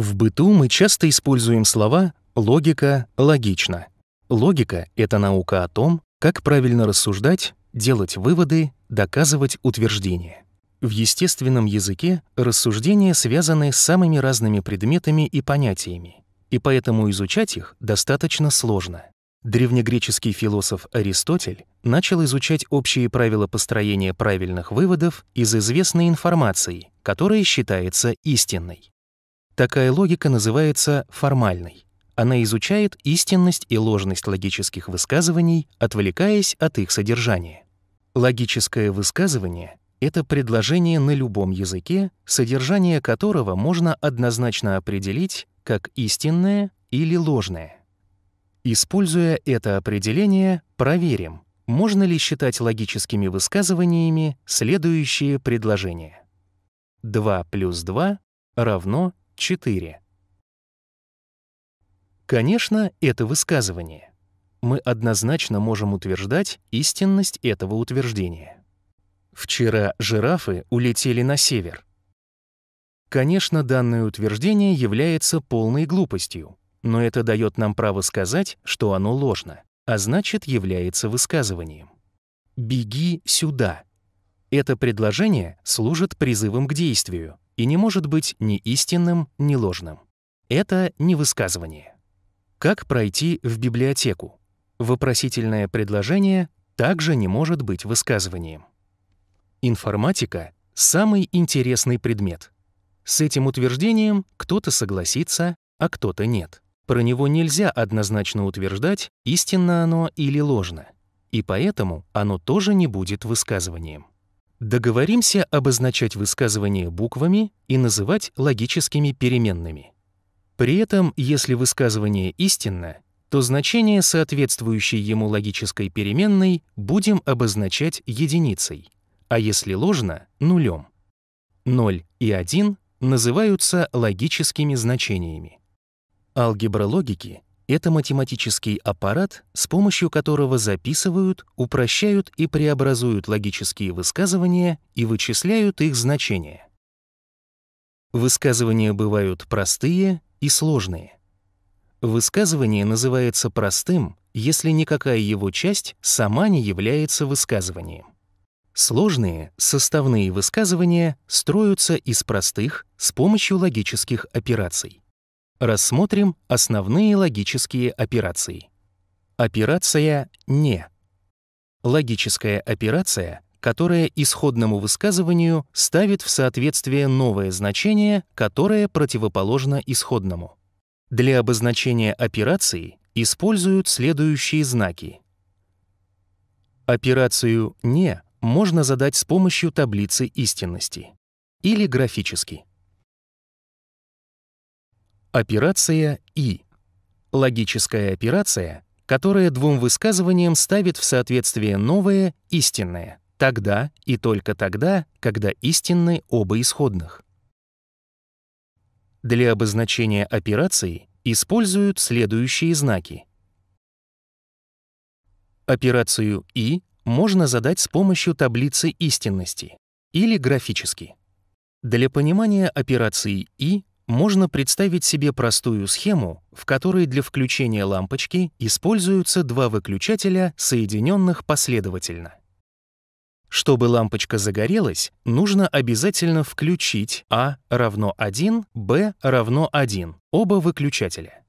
В быту мы часто используем слова «логика», «логично». Логика — это наука о том, как правильно рассуждать, делать выводы, доказывать утверждения. В естественном языке рассуждения связаны с самыми разными предметами и понятиями, и поэтому изучать их достаточно сложно. Древнегреческий философ Аристотель начал изучать общие правила построения правильных выводов из известной информации, которая считается истинной. Такая логика называется формальной. Она изучает истинность и ложность логических высказываний, отвлекаясь от их содержания. Логическое высказывание — это предложение на любом языке, содержание которого можно однозначно определить как истинное или ложное. Используя это определение, проверим, можно ли считать логическими высказываниями следующие предложения. 2 плюс 2 равно 4. Конечно, это высказывание. Мы однозначно можем утверждать истинность этого утверждения. Вчера жирафы улетели на север. Конечно, данное утверждение является полной глупостью, но это дает нам право сказать, что оно ложно, а значит является высказыванием. «Беги сюда» Это предложение служит призывом к действию и не может быть ни истинным, ни ложным. Это не высказывание. Как пройти в библиотеку? Вопросительное предложение также не может быть высказыванием. Информатика — самый интересный предмет. С этим утверждением кто-то согласится, а кто-то нет. Про него нельзя однозначно утверждать, истинно оно или ложно. И поэтому оно тоже не будет высказыванием. Договоримся обозначать высказывания буквами и называть логическими переменными. При этом, если высказывание истинно, то значение соответствующей ему логической переменной будем обозначать единицей, а если ложно — нулем. 0 и 1 называются логическими значениями. Алгебра логики это математический аппарат, с помощью которого записывают, упрощают и преобразуют логические высказывания и вычисляют их значения. Высказывания бывают простые и сложные. Высказывание называется простым, если никакая его часть сама не является высказыванием. Сложные составные высказывания строятся из простых с помощью логических операций. Рассмотрим основные логические операции. Операция «не». Логическая операция, которая исходному высказыванию ставит в соответствие новое значение, которое противоположно исходному. Для обозначения операции используют следующие знаки. Операцию «не» можно задать с помощью таблицы истинности или графически. Операция «И» — логическая операция, которая двум высказываниям ставит в соответствие новое, истинное, тогда и только тогда, когда истинны оба исходных. Для обозначения операции используют следующие знаки. Операцию «И» можно задать с помощью таблицы истинности или графически. Для понимания операции «и» можно представить себе простую схему, в которой для включения лампочки используются два выключателя, соединенных последовательно. Чтобы лампочка загорелась, нужно обязательно включить А равно 1, Б равно 1, оба выключателя.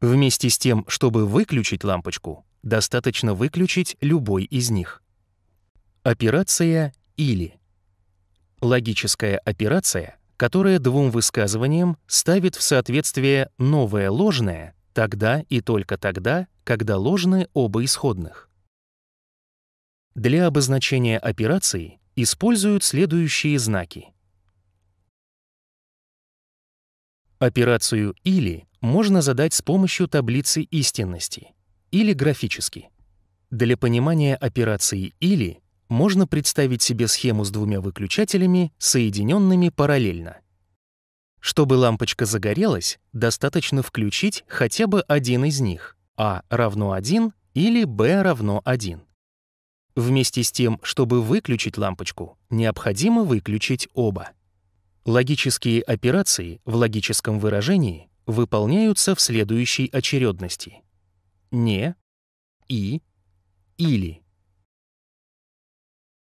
Вместе с тем, чтобы выключить лампочку, достаточно выключить любой из них. Операция «или». Логическая операция — которое двум высказываниям ставит в соответствие новое ложное тогда и только тогда, когда ложны оба исходных. Для обозначения операций используют следующие знаки. Операцию «или» можно задать с помощью таблицы истинности или графически. Для понимания операции «или» можно представить себе схему с двумя выключателями, соединенными параллельно. Чтобы лампочка загорелась, достаточно включить хотя бы один из них, А равно 1 или B равно 1. Вместе с тем, чтобы выключить лампочку, необходимо выключить оба. Логические операции в логическом выражении выполняются в следующей очередности. Не, и, или.